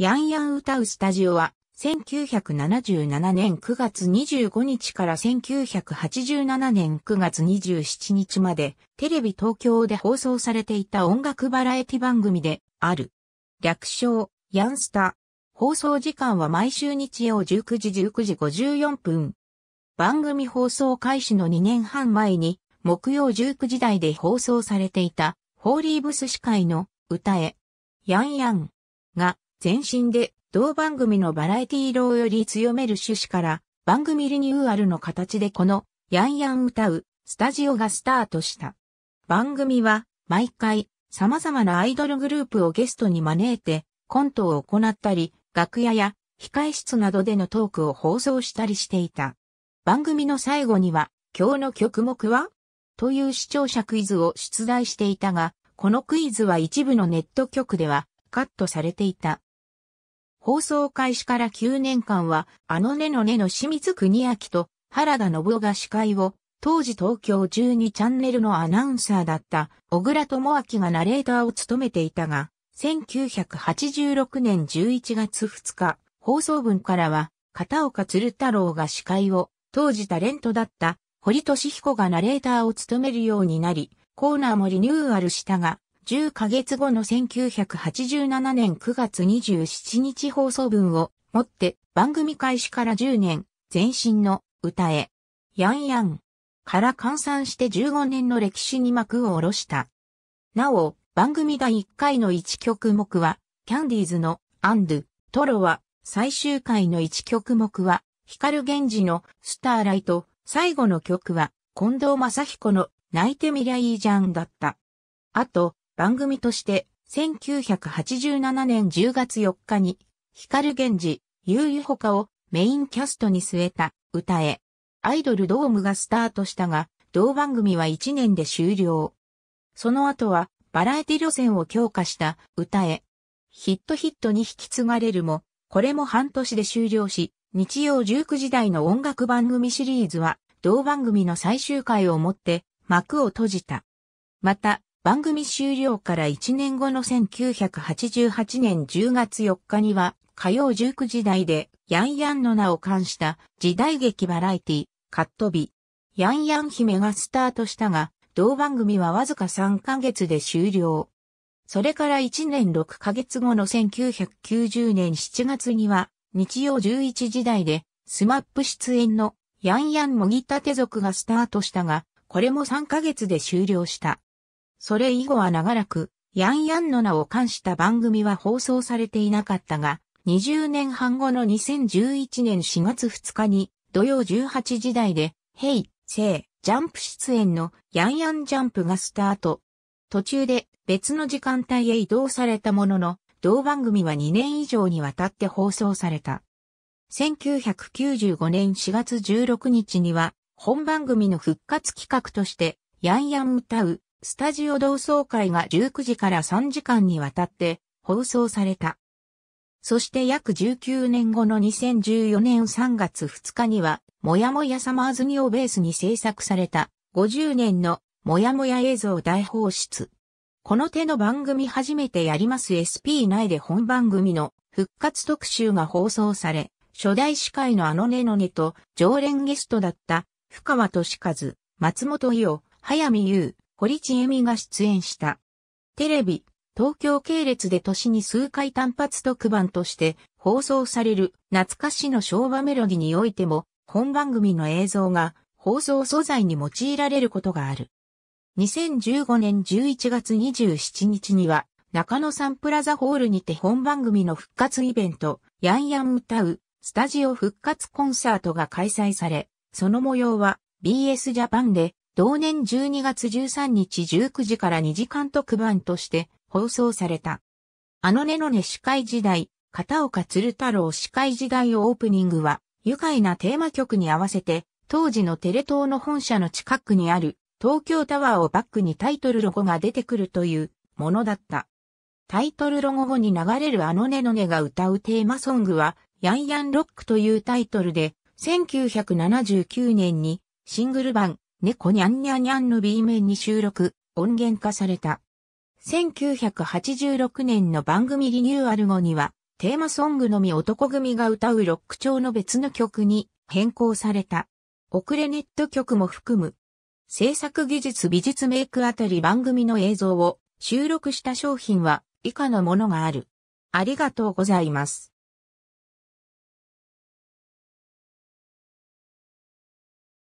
ヤンヤン歌うスタジオは、1977年9月25日から1987年9月27日まで、テレビ東京で放送されていた音楽バラエティ番組である。略称、ヤンスタ。放送時間は毎週日曜19時19時54分。番組放送開始の2年半前に、木曜19時台で放送されていた、ホーリーブス司会の歌へ、ヤンヤンが、前身で同番組のバラエティ色をより強める趣旨から番組リニューアルの形でこのヤンヤン歌うスタジオがスタートした。番組は毎回様々なアイドルグループをゲストに招いてコントを行ったり楽屋や控え室などでのトークを放送したりしていた。番組の最後には今日の曲目はという視聴者クイズを出題していたが、このクイズは一部のネット局ではカットされていた。放送開始から9年間は、あのねのねの清水国明と原田信夫が司会を、当時東京12チャンネルのアナウンサーだった小倉智明がナレーターを務めていたが、1986年11月2日、放送分からは、片岡鶴太郎が司会を、当時タレントだった堀俊彦がナレーターを務めるようになり、コーナーもリニューアルしたが、10ヶ月後の1987年9月27日放送分をもって番組開始から10年前身の歌へヤンヤンから換算して15年の歴史に幕を下ろした。なお、番組第1回の1曲目はキャンディーズのアンドゥ、トロは最終回の1曲目は光源氏のスターライト、最後の曲は近藤正彦の泣いてみりゃいいじゃんだった。あと、番組として、1987年10月4日に、光源氏、ゆうゆほかをメインキャストに据えた歌え、アイドルドームがスタートしたが、同番組は1年で終了。その後は、バラエティ路線を強化した歌え、ヒットヒットに引き継がれるも、これも半年で終了し、日曜19時台の音楽番組シリーズは、同番組の最終回をもって幕を閉じた。また、番組終了から1年後の1988年10月4日には、火曜19時台で、ヤンヤンの名を冠した時代劇バラエティ、カットビ。ヤンヤン姫がスタートしたが、同番組はわずか3ヶ月で終了。それから1年6ヶ月後の1990年7月には、日曜11時台で、スマップ出演のヤンヤンもぎたて族がスタートしたが、これも3ヶ月で終了した。それ以後は長らく、ヤンヤンの名を冠した番組は放送されていなかったが、20年半後の2011年4月2日に、土曜18時台で、ヘイ、セイ、ジャンプ出演のヤンヤンジャンプがスタート。途中で別の時間帯へ移動されたものの、同番組は2年以上にわたって放送された。1995年4月16日には、本番組の復活企画として、ヤンヤン歌う、スタジオ同窓会が19時から3時間にわたって放送された。そして約19年後の2014年3月2日には、もやもやサマーズニをベースに制作された50年のもやもや映像大放出。この手の番組初めてやります SP 内で本番組の復活特集が放送され、初代司会のあのねのねと常連ゲストだった深川俊和、松本伊代、早見優、堀ちえみが出演した。テレビ、東京系列で年に数回単発特番として放送される懐かしの昭和メロディにおいても本番組の映像が放送素材に用いられることがある。2015年11月27日には中野サンプラザホールにて本番組の復活イベント、ヤンヤン歌う、スタジオ復活コンサートが開催され、その模様は BS ジャパンで同年12月13日19時から2時間特番として放送された。あのねのね司会時代、片岡鶴太郎司会時代オープニングは、愉快なテーマ曲に合わせて、当時のテレ東の本社の近くにある東京タワーをバックにタイトルロゴが出てくるというものだった。タイトルロゴ後に流れるあのねのねが歌うテーマソングは、ヤンヤンロックというタイトルで、1979年にシングル版猫にゃんにゃにゃんの B 面に収録、音源化された。1986年の番組リニューアル後には、テーマソングのみ男組が歌うロック調の別の曲に変更された。遅れネット曲も含む。制作技術美術メイクあたり番組の映像を収録した商品は以下のものがある。ありがとうございます。